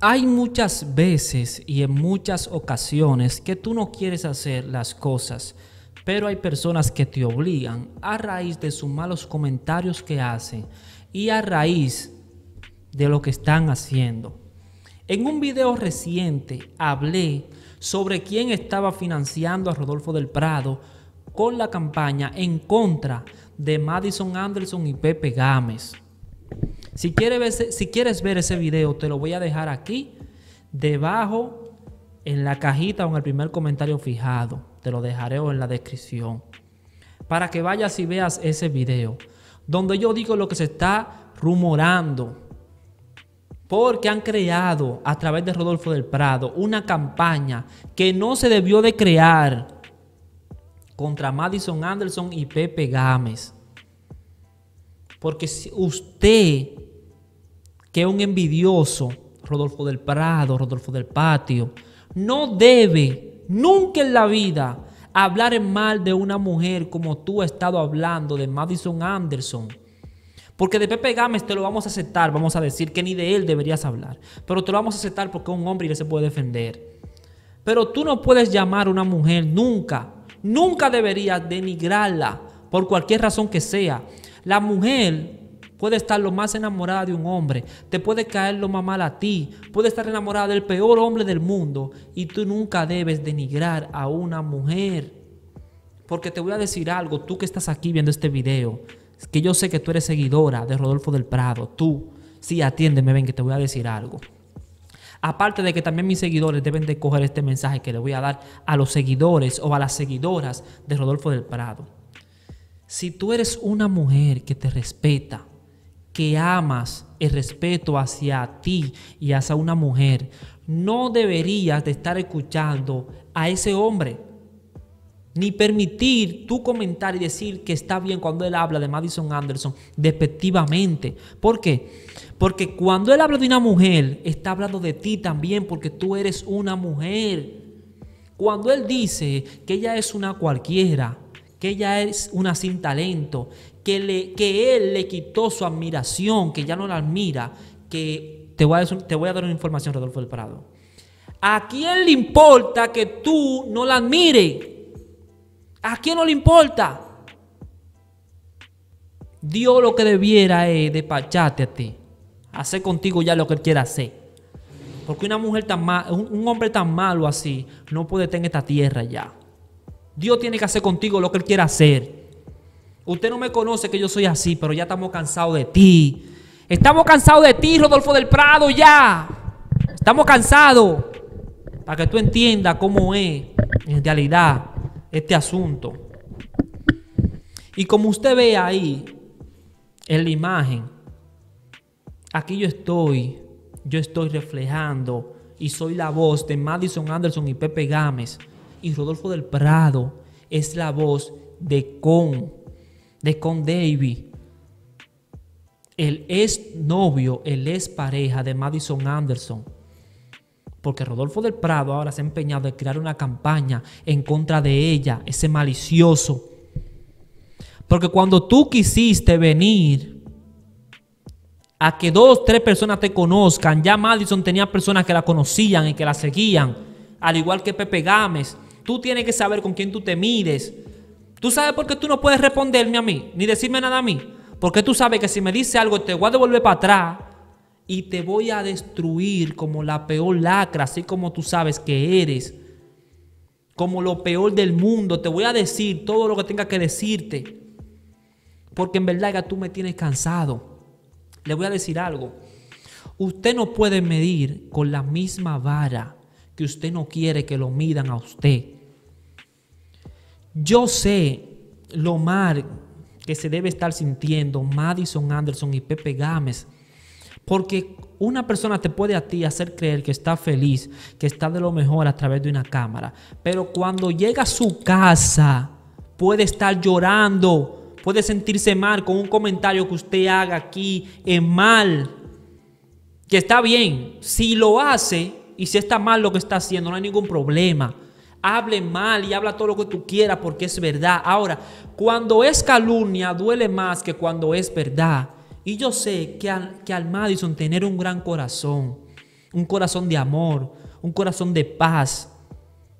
Hay muchas veces y en muchas ocasiones que tú no quieres hacer las cosas, pero hay personas que te obligan a raíz de sus malos comentarios que hacen y a raíz de lo que están haciendo. En un video reciente hablé sobre quién estaba financiando a Rodolfo del Prado con la campaña en contra de Madison Anderson y Pepe Gámez. Si quieres, ver, ese video, te lo voy a dejar aquí, debajo, en la cajita o en el primer comentario fijado. Te lo dejaré o en la descripción. Para que vayas y veas ese video, donde yo digo lo que se está rumorando. Porque han creado a través de Rodolfo del Prado una campaña que no se debió de crear contra Madison Anderson y Pepe Gámez. Porque si usted, que es un envidioso, Rodolfo del Prado, Rodolfo del Patio, no debe nunca en la vida hablar mal de una mujer como tú has estado hablando de Madison Anderson. Porque de Pepe Gámez te lo vamos a aceptar, vamos a decir que ni de él deberías hablar. Pero te lo vamos a aceptar porque es un hombre y él se puede defender. Pero tú no puedes llamar a una mujer nunca Nunca deberías denigrarla por cualquier razón que sea. La mujer puede estar lo más enamorada de un hombre, te puede caer lo más mal a ti, puede estar enamorada del peor hombre del mundo y tú nunca debes denigrar a una mujer. Porque te voy a decir algo, tú que estás aquí viendo este video, que yo sé que tú eres seguidora de Rodolfo del Prado, tú, sí, atiéndeme, ven que te voy a decir algo. Aparte de que también mis seguidores deben de coger este mensaje que le voy a dar a los seguidores o a las seguidoras de Rodolfo del Prado. Si tú eres una mujer que te respeta, que amas el respeto hacia ti y hacia una mujer, no deberías de estar escuchando a ese hombre ni permitir tú comentar y decir que está bien cuando él habla de Madison Anderson despectivamente. ¿Por qué? Porque cuando él habla de una mujer, está hablando de ti también porque tú eres una mujer. Cuando él dice que ella es una cualquiera, que ella es una sin talento, que, le, que él le quitó su admiración, que ya no la admira, que te voy a, te voy a dar una información, Rodolfo del Prado. ¿A quién le importa que tú no la admires? ¿A quién no le importa? Dios lo que debiera es despacharte a ti. Hacer contigo ya lo que él quiera hacer. Porque una mujer tan mal, un hombre tan malo así no puede estar en esta tierra ya. Dios tiene que hacer contigo lo que él quiera hacer. Usted no me conoce que yo soy así, pero ya estamos cansados de ti. Estamos cansados de ti, Rodolfo del Prado, ya. Estamos cansados. Para que tú entiendas cómo es en realidad este asunto. Y como usted ve ahí en la imagen, aquí yo estoy, yo estoy reflejando y soy la voz de Madison Anderson y Pepe Gámez y Rodolfo del Prado es la voz de Con, de Con Davy, el ex novio, el es pareja de Madison Anderson porque Rodolfo del Prado ahora se ha empeñado en crear una campaña en contra de ella, ese malicioso. Porque cuando tú quisiste venir a que dos, tres personas te conozcan, ya Madison tenía personas que la conocían y que la seguían, al igual que Pepe Gámez, tú tienes que saber con quién tú te mires. Tú sabes por qué tú no puedes responderme a mí, ni decirme nada a mí. Porque tú sabes que si me dice algo te voy a devolver para atrás y te voy a destruir como la peor lacra, así como tú sabes que eres, como lo peor del mundo. Te voy a decir todo lo que tenga que decirte. Porque en verdad tú me tienes cansado. Le voy a decir algo. Usted no puede medir con la misma vara que usted no quiere que lo midan a usted. Yo sé lo mal que se debe estar sintiendo Madison Anderson y Pepe Gámez porque una persona te puede a ti hacer creer que está feliz, que está de lo mejor a través de una cámara. Pero cuando llega a su casa, puede estar llorando, puede sentirse mal con un comentario que usted haga aquí en mal. Que está bien. Si lo hace y si está mal lo que está haciendo, no hay ningún problema hable mal y habla todo lo que tú quieras porque es verdad. Ahora, cuando es calumnia duele más que cuando es verdad. Y yo sé que al, Madison tener un gran corazón, un corazón de amor, un corazón de paz,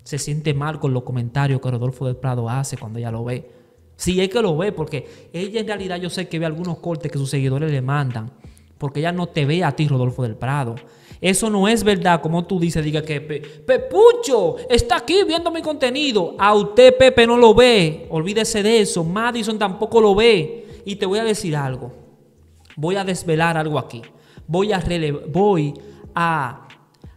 se siente mal con los comentarios que Rodolfo del Prado hace cuando ella lo ve. sí, es que lo ve, porque ella en realidad yo sé que ve algunos cortes que sus seguidores le mandan, porque ella no te ve a ti, Rodolfo del Prado. Eso no es verdad, como tú dices, diga que Pepucho está aquí viendo mi contenido. A usted, Pepe, no lo ve. Olvídese de eso. Madison tampoco lo ve. Y te voy a decir algo. Voy a desvelar algo aquí. Voy a, voy a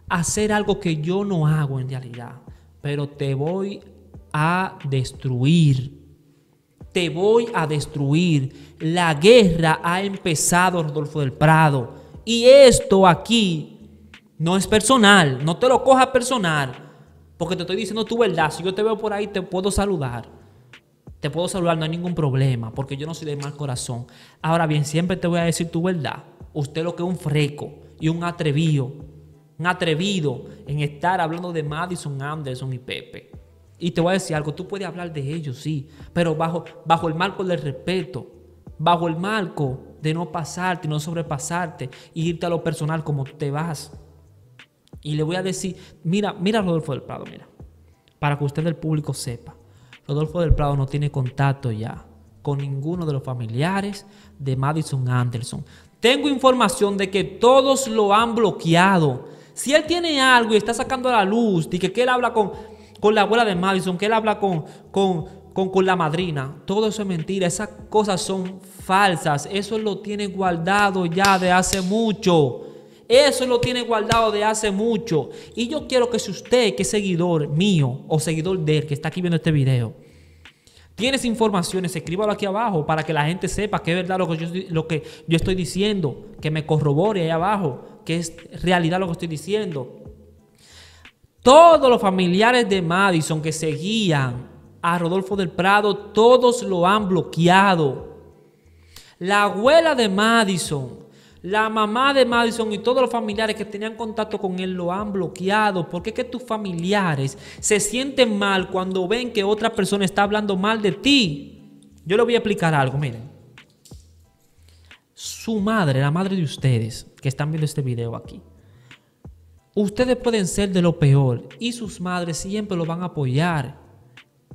hacer algo que yo no hago en realidad, pero te voy a destruir. Te voy a destruir. La guerra ha empezado, Rodolfo del Prado. Y esto aquí no es personal. No te lo cojas personal. Porque te estoy diciendo tu verdad. Si yo te veo por ahí, te puedo saludar. Te puedo saludar, no hay ningún problema, porque yo no soy de mal corazón. Ahora bien, siempre te voy a decir tu verdad. Usted lo que es un freco y un atrevido, un atrevido en estar hablando de Madison, Anderson y Pepe. Y te voy a decir algo, tú puedes hablar de ellos, sí, pero bajo, bajo el marco del respeto, bajo el marco de no pasarte, no sobrepasarte y irte a lo personal como te vas. Y le voy a decir, mira, mira Rodolfo del Prado, mira, para que usted del público sepa. Rodolfo del Prado no tiene contacto ya con ninguno de los familiares de Madison Anderson. Tengo información de que todos lo han bloqueado. Si él tiene algo y está sacando a la luz, y que, él habla con, con la abuela de Madison, que él habla con, con, con, con, la madrina, todo eso es mentira, esas cosas son falsas, eso lo tiene guardado ya de hace mucho. Eso lo tiene guardado de hace mucho. Y yo quiero que si usted, que es seguidor mío o seguidor de él, que está aquí viendo este video, tienes informaciones, escríbalo aquí abajo para que la gente sepa que es verdad lo que yo, lo que yo estoy diciendo, que me corrobore ahí abajo, que es realidad lo que estoy diciendo. Todos los familiares de Madison que seguían a Rodolfo del Prado, todos lo han bloqueado. La abuela de Madison la mamá de Madison y todos los familiares que tenían contacto con él lo han bloqueado. Porque es que tus familiares se sienten mal cuando ven que otra persona está hablando mal de ti? Yo les voy a explicar algo, miren. Su madre, la madre de ustedes que están viendo este video aquí. Ustedes pueden ser de lo peor y sus madres siempre lo van a apoyar.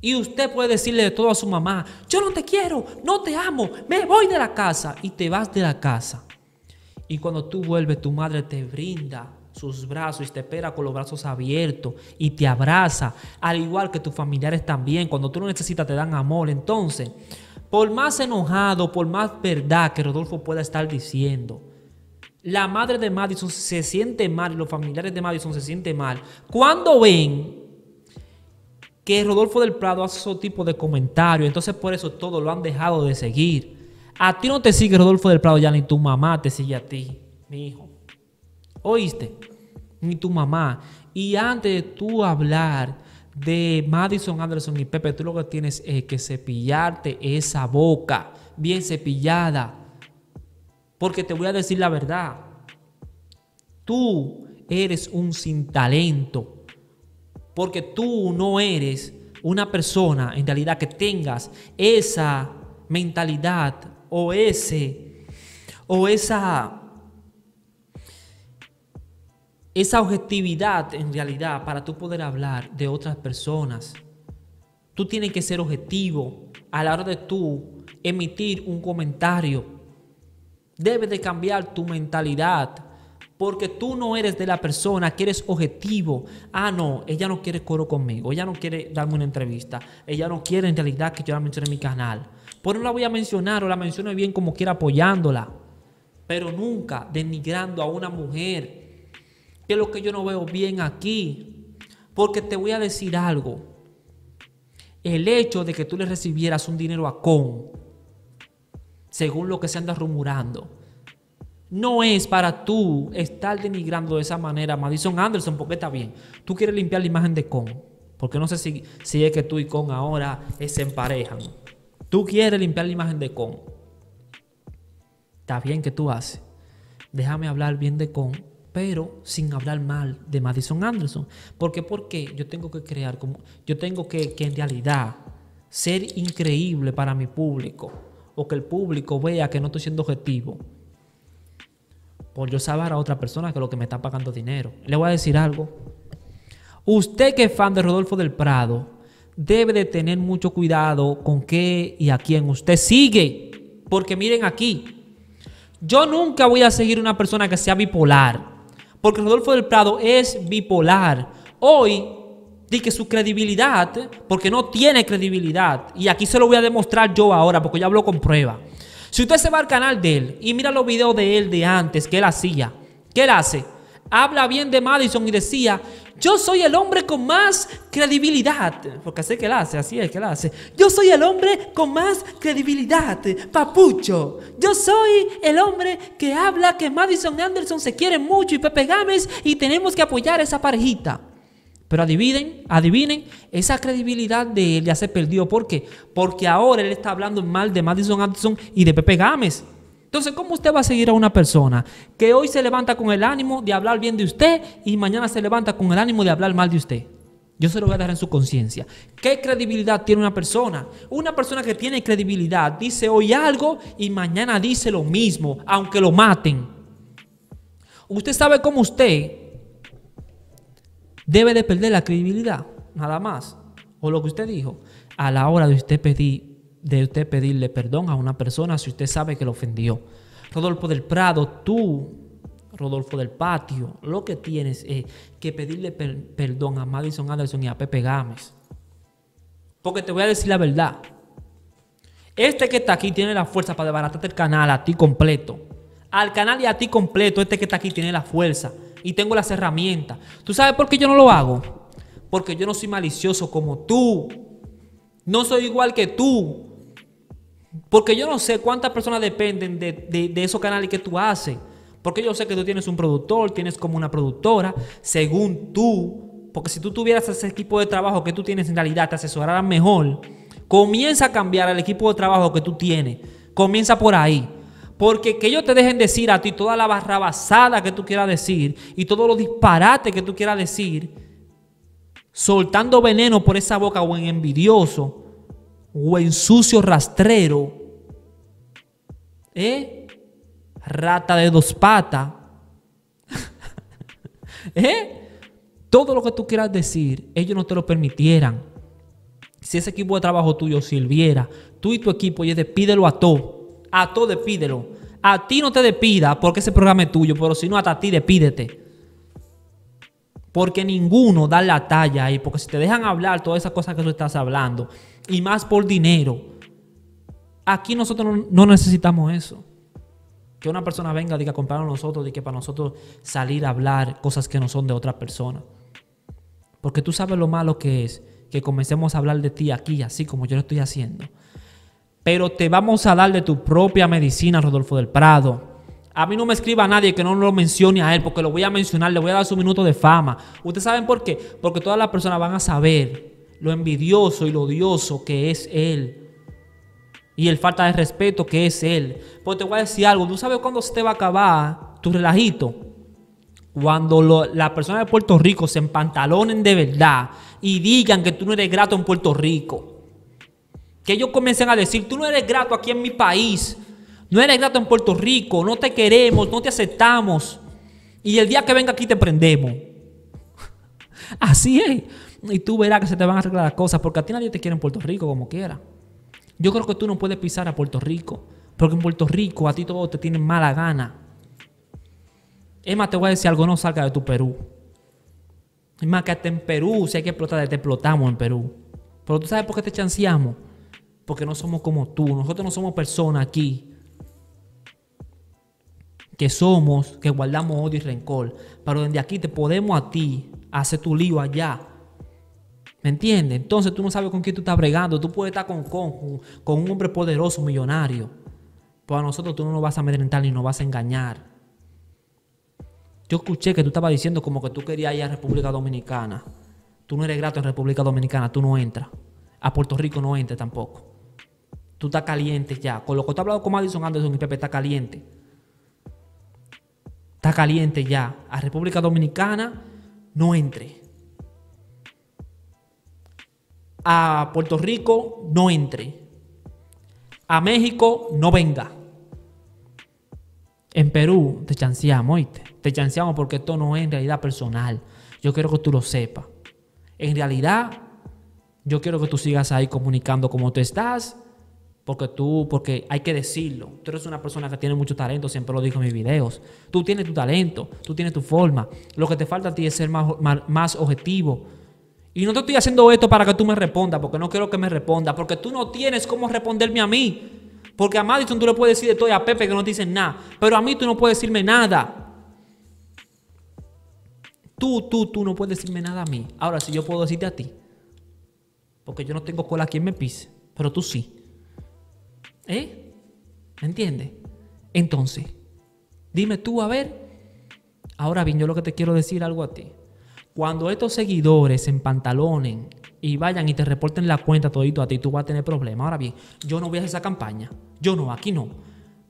Y usted puede decirle de todo a su mamá, yo no te quiero, no te amo, me voy de la casa y te vas de la casa y cuando tú vuelves, tu madre te brinda sus brazos y te espera con los brazos abiertos y te abraza, al igual que tus familiares también. Cuando tú lo necesitas, te dan amor. Entonces, por más enojado, por más verdad que Rodolfo pueda estar diciendo, la madre de Madison se siente mal, los familiares de Madison se sienten mal. Cuando ven que Rodolfo del Prado hace ese tipo de comentarios, entonces por eso todos lo han dejado de seguir. A ti no te sigue Rodolfo del Prado ya, ni tu mamá te sigue a ti, mi hijo. ¿Oíste? Ni tu mamá. Y antes de tú hablar de Madison Anderson y Pepe, tú lo que tienes es que cepillarte esa boca, bien cepillada. Porque te voy a decir la verdad. Tú eres un sin talento. Porque tú no eres una persona en realidad que tengas esa mentalidad o ese o esa esa objetividad en realidad para tú poder hablar de otras personas. Tú tienes que ser objetivo a la hora de tú emitir un comentario. Debes de cambiar tu mentalidad porque tú no eres de la persona que eres objetivo. Ah, no, ella no quiere coro conmigo, ella no quiere darme una entrevista, ella no quiere en realidad que yo la mencione en mi canal. Por pues no la voy a mencionar o la menciono bien como quiera apoyándola, pero nunca denigrando a una mujer. Que es lo que yo no veo bien aquí. Porque te voy a decir algo. El hecho de que tú le recibieras un dinero a con, según lo que se anda rumorando, no es para tú estar denigrando de esa manera a Madison Anderson, porque está bien. Tú quieres limpiar la imagen de con, porque no sé si, si es que tú y con ahora se emparejan. Tú quieres limpiar la imagen de Con. Está bien que tú haces. Déjame hablar bien de Con, pero sin hablar mal de Madison Anderson. Porque, porque yo tengo que crear, como, yo tengo que, que en realidad ser increíble para mi público. O que el público vea que no estoy siendo objetivo por yo saber a otra persona que lo que me está pagando dinero. Le voy a decir algo. Usted que es fan de Rodolfo del Prado, debe de tener mucho cuidado con qué y a quién usted sigue. Porque miren aquí, yo nunca voy a seguir una persona que sea bipolar. Porque Rodolfo del Prado es bipolar. Hoy di que su credibilidad, porque no tiene credibilidad, y aquí se lo voy a demostrar yo ahora, porque ya hablo con prueba. Si usted se va al canal de él y mira los videos de él de antes, que él hacía, ¿qué él hace? habla bien de Madison y decía, yo soy el hombre con más credibilidad, porque sé que la hace, así es que la hace. Yo soy el hombre con más credibilidad, papucho. Yo soy el hombre que habla que Madison Anderson se quiere mucho y Pepe Gámez y tenemos que apoyar a esa parejita. Pero adivinen, adivinen, esa credibilidad de él ya se perdió. ¿Por qué? Porque ahora él está hablando mal de Madison Anderson y de Pepe Gámez. Entonces, ¿cómo usted va a seguir a una persona que hoy se levanta con el ánimo de hablar bien de usted y mañana se levanta con el ánimo de hablar mal de usted? Yo se lo voy a dar en su conciencia. ¿Qué credibilidad tiene una persona? Una persona que tiene credibilidad dice hoy algo y mañana dice lo mismo, aunque lo maten. Usted sabe cómo usted debe de perder la credibilidad, nada más. O lo que usted dijo, a la hora de usted pedir de usted pedirle perdón a una persona si usted sabe que lo ofendió. Rodolfo del Prado, tú, Rodolfo del Patio, lo que tienes es que pedirle perdón a Madison Anderson y a Pepe Gámez. Porque te voy a decir la verdad. Este que está aquí tiene la fuerza para desbaratarte el canal a ti completo. Al canal y a ti completo, este que está aquí tiene la fuerza. Y tengo las herramientas. ¿Tú sabes por qué yo no lo hago? Porque yo no soy malicioso como tú. No soy igual que tú. Porque yo no sé cuántas personas dependen de, esos canales que tú haces. Porque yo sé que tú tienes un productor, tienes como una productora, según tú. Porque si tú tuvieras ese equipo de trabajo que tú tienes en realidad, te asesoraran mejor. Comienza a cambiar el equipo de trabajo que tú tienes. Comienza por ahí. Porque que ellos te dejen decir a ti toda la barrabasada que tú quieras decir y todos los disparates que tú quieras decir, soltando veneno por esa boca o en envidioso, buen sucio rastrero, ¿eh? rata de dos patas, ¿eh? todo lo que tú quieras decir, ellos no te lo permitieran. Si ese equipo de trabajo tuyo sirviera, tú y tu equipo, oye, despídelo a todo, a todo despídelo. A ti no te despida porque ese programa es tuyo, pero si no, hasta a ti despídete. Porque ninguno da la talla ahí, porque si te dejan hablar todas esas cosas que tú estás hablando, y más por dinero. Aquí nosotros no, necesitamos eso. Que una persona venga, diga, acompañarnos nosotros, de que para nosotros salir a hablar cosas que no son de otra persona. Porque tú sabes lo malo que es que comencemos a hablar de ti aquí, así como yo lo estoy haciendo. Pero te vamos a dar de tu propia medicina, Rodolfo del Prado. A mí no me escriba a nadie que no lo mencione a él, porque lo voy a mencionar, le voy a dar su minuto de fama. ¿Ustedes saben por qué? Porque todas las personas van a saber lo envidioso y lo odioso que es él. Y el falta de respeto que es él. Porque te voy a decir algo, tú sabes cuándo se te va a acabar tu relajito. Cuando las personas de Puerto Rico se empantalonen de verdad y digan que tú no eres grato en Puerto Rico. Que ellos comiencen a decir, tú no eres grato aquí en mi país, no eres grato en Puerto Rico, no te queremos, no te aceptamos. Y el día que venga aquí te prendemos. Así es. Y tú verás que se te van a arreglar las cosas, porque a ti nadie te quiere en Puerto Rico como quiera. Yo creo que tú no puedes pisar a Puerto Rico, porque en Puerto Rico a ti todo te tienen mala gana. Es más, te voy a decir algo, no salga de tu Perú. Es más, que hasta en Perú, si hay que explotar, te explotamos en Perú. Pero tú sabes por qué te chanceamos. Porque no somos como tú. Nosotros no somos personas aquí que somos, que guardamos odio y rencor. Pero desde aquí te podemos a ti hacer tu lío allá. ¿Me entiendes? Entonces tú no sabes con quién tú estás bregando. Tú puedes estar con, con, un hombre poderoso, millonario. Pero a nosotros tú no nos vas a amedrentar ni nos vas a engañar. Yo escuché que tú estabas diciendo como que tú querías ir a República Dominicana. Tú no eres grato en República Dominicana, tú no entras. A Puerto Rico no entres tampoco. Tú estás caliente ya. Con lo que tú has hablado con Madison Anderson y Pepe, está caliente. Está caliente ya. A República Dominicana no entre. A Puerto Rico no entre. A México no venga. En Perú te chanceamos, ¿oíste? Te chanceamos porque esto no es en realidad personal. Yo quiero que tú lo sepas. En realidad, yo quiero que tú sigas ahí comunicando como tú estás, porque tú, porque hay que decirlo. Tú eres una persona que tiene mucho talento, siempre lo digo en mis videos. Tú tienes tu talento, tú tienes tu forma. Lo que te falta a ti es ser más, más, más objetivo y no te estoy haciendo esto para que tú me respondas, porque no quiero que me respondas, porque tú no tienes cómo responderme a mí. Porque a Madison tú le puedes decir de todo y a Pepe que no te dicen nada, pero a mí tú no puedes decirme nada. Tú, tú, tú no puedes decirme nada a mí. Ahora sí yo puedo decirte a ti, porque yo no tengo cola quien me pise, pero tú sí. ¿Eh? ¿Me entiendes? Entonces, dime tú, a ver, ahora bien, yo lo que te quiero decir algo a ti. Cuando estos seguidores se empantalonen y vayan y te reporten la cuenta todito a ti, tú vas a tener problemas. Ahora bien, yo no voy a hacer esa campaña. Yo no, aquí no.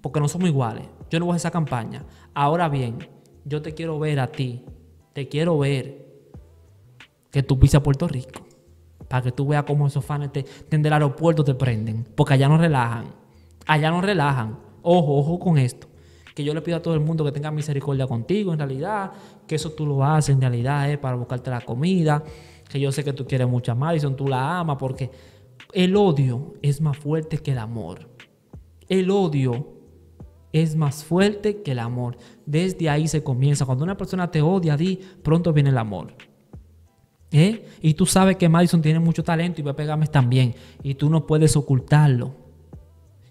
Porque no somos iguales. Yo no voy a hacer esa campaña. Ahora bien, yo te quiero ver a ti. Te quiero ver que tú pises a Puerto Rico. Para que tú veas cómo esos fans te, te, del aeropuerto te prenden. Porque allá no relajan. Allá no relajan. Ojo, ojo con esto que yo le pido a todo el mundo que tenga misericordia contigo en realidad, que eso tú lo haces en realidad eh, para buscarte la comida, que yo sé que tú quieres mucho a Madison, tú la amas, porque el odio es más fuerte que el amor. El odio es más fuerte que el amor. Desde ahí se comienza. Cuando una persona te odia, ti, pronto viene el amor. ¿Eh? Y tú sabes que Madison tiene mucho talento y va a pegarme también. Y tú no puedes ocultarlo.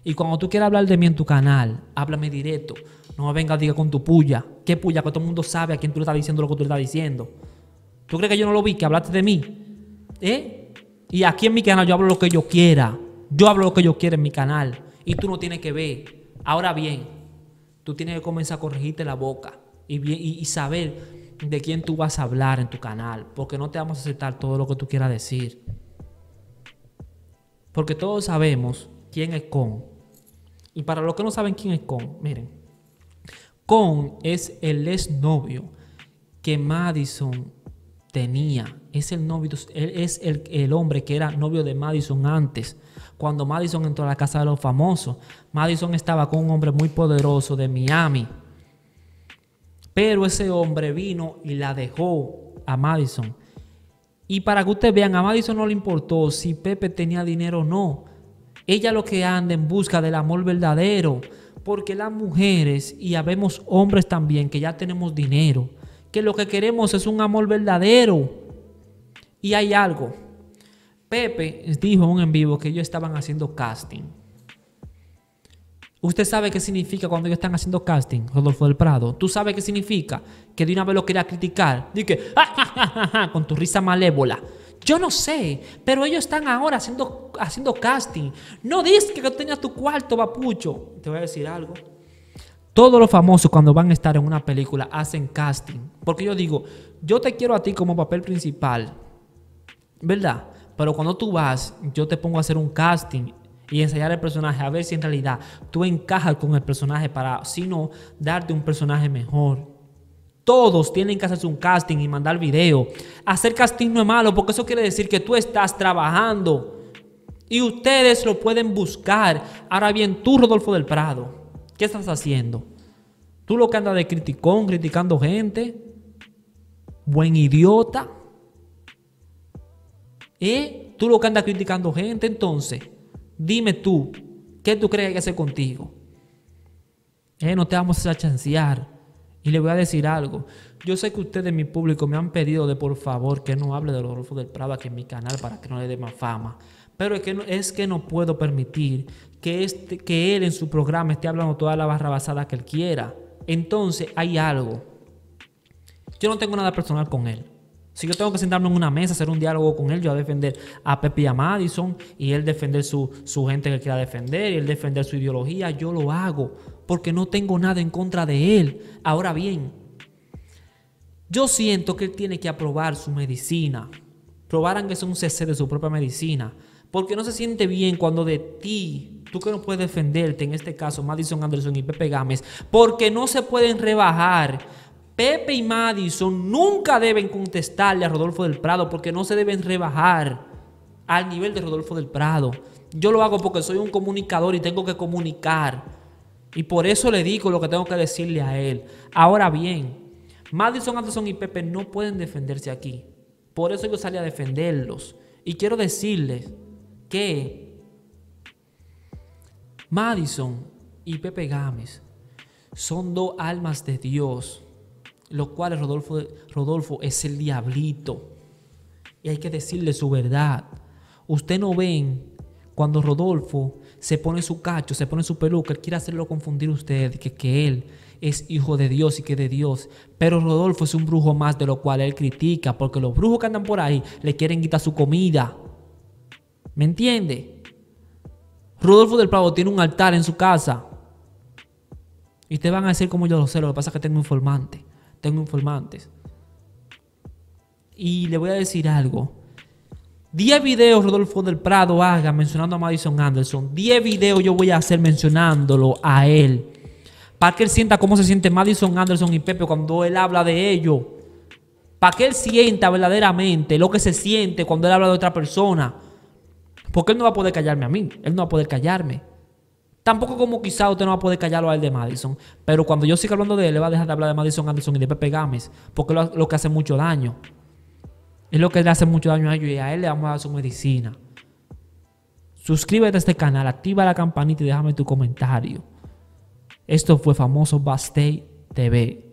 Y cuando tú quieras hablar de mí en tu canal, háblame directo. No me vengas, diga con tu puya. ¿Qué puya? Que todo el mundo sabe a quién tú le estás diciendo lo que tú le estás diciendo. ¿Tú crees que yo no lo vi? Que hablaste de mí. ¿Eh? Y aquí en mi canal yo hablo lo que yo quiera. Yo hablo lo que yo quiera en mi canal. Y tú no tienes que ver. Ahora bien, tú tienes que comenzar a corregirte la boca. Y, y saber de quién tú vas a hablar en tu canal. Porque no te vamos a aceptar todo lo que tú quieras decir. Porque todos sabemos quién es con y para los que no saben quién es Con, miren, Con es el exnovio que Madison tenía. Es el novio, él es el, el hombre que era novio de Madison antes cuando Madison entró a la casa de los famosos. Madison estaba con un hombre muy poderoso de Miami. Pero ese hombre vino y la dejó a Madison. Y para que ustedes vean, a Madison no le importó si Pepe tenía dinero o no. Ella lo que anda en busca del amor verdadero, porque las mujeres y habemos hombres también que ya tenemos dinero, que lo que queremos es un amor verdadero. Y hay algo. Pepe dijo en un en vivo que ellos estaban haciendo casting. ¿Usted sabe qué significa cuando ellos están haciendo casting, Rodolfo del Prado? ¿Tú sabes qué significa? Que de una vez lo quería criticar. Dije, ah, ¡Ja, con tu risa malévola. Yo no sé, pero ellos están ahora haciendo, haciendo casting. No dices que tengas tu cuarto, papucho. Te voy a decir algo. Todos los famosos cuando van a estar en una película hacen casting. Porque yo digo, yo te quiero a ti como papel principal. ¿Verdad? Pero cuando tú vas, yo te pongo a hacer un casting y ensayar el personaje a ver si en realidad tú encajas con el personaje para, si no, darte un personaje mejor. Todos tienen que hacerse un casting y mandar video. Hacer casting no es malo porque eso quiere decir que tú estás trabajando y ustedes lo pueden buscar. Ahora bien, tú, Rodolfo del Prado, ¿qué estás haciendo? Tú lo que andas de criticón, criticando gente, buen idiota. ¿Eh? Tú lo que andas criticando gente, entonces, dime tú, ¿qué tú crees que hay que hacer contigo? Eh, no te vamos a chancear. Y le voy a decir algo. Yo sé que ustedes, mi público, me han pedido de por favor que no hable de los Rodolfo del Prado aquí en mi canal para que no le dé más fama. Pero es que no, es que no puedo permitir que, este, que él en su programa esté hablando toda la barra basada que él quiera. Entonces hay algo. Yo no tengo nada personal con él. Si yo tengo que sentarme en una mesa, hacer un diálogo con él, yo voy a defender a Pepe y a Madison y él defender su, su gente que quiera defender y él defender su ideología, yo lo hago porque no tengo nada en contra de él. Ahora bien, yo siento que él tiene que aprobar su medicina, probarán que es un CC de su propia medicina, porque no se siente bien cuando de ti, tú que no puedes defenderte, en este caso Madison Anderson y Pepe Gámez, porque no se pueden rebajar. Pepe y Madison nunca deben contestarle a Rodolfo del Prado porque no se deben rebajar al nivel de Rodolfo del Prado. Yo lo hago porque soy un comunicador y tengo que comunicar. Y por eso le digo lo que tengo que decirle a él. Ahora bien, Madison Anderson y Pepe no pueden defenderse aquí. Por eso yo salí a defenderlos. Y quiero decirles que Madison y Pepe Gámez son dos almas de Dios, los cuales Rodolfo, Rodolfo es el diablito. Y hay que decirle su verdad. Usted no ven cuando Rodolfo se pone su cacho, se pone su peluca, él quiere hacerlo confundir usted, que, que él es hijo de Dios y que de Dios. Pero Rodolfo es un brujo más de lo cual él critica, porque los brujos que andan por ahí le quieren quitar su comida. ¿Me entiende? Rodolfo del Prado tiene un altar en su casa. Y te van a decir como yo lo sé, lo que pasa es que tengo informantes. Tengo informantes. Y le voy a decir algo. 10 videos Rodolfo del Prado haga mencionando a Madison Anderson. 10 videos yo voy a hacer mencionándolo a él. Para que él sienta cómo se siente Madison Anderson y Pepe cuando él habla de ello. Para que él sienta verdaderamente lo que se siente cuando él habla de otra persona. Porque él no va a poder callarme a mí. Él no va a poder callarme. Tampoco como quizá usted no va a poder callarlo a él de Madison. Pero cuando yo siga hablando de él, va a dejar de hablar de Madison Anderson y de Pepe Gámez. Porque lo, lo que hace mucho daño. Es lo que le hace mucho daño a ellos y a él le vamos a dar su medicina. Suscríbete a este canal, activa la campanita y déjame tu comentario. Esto fue Famoso Bastay TV.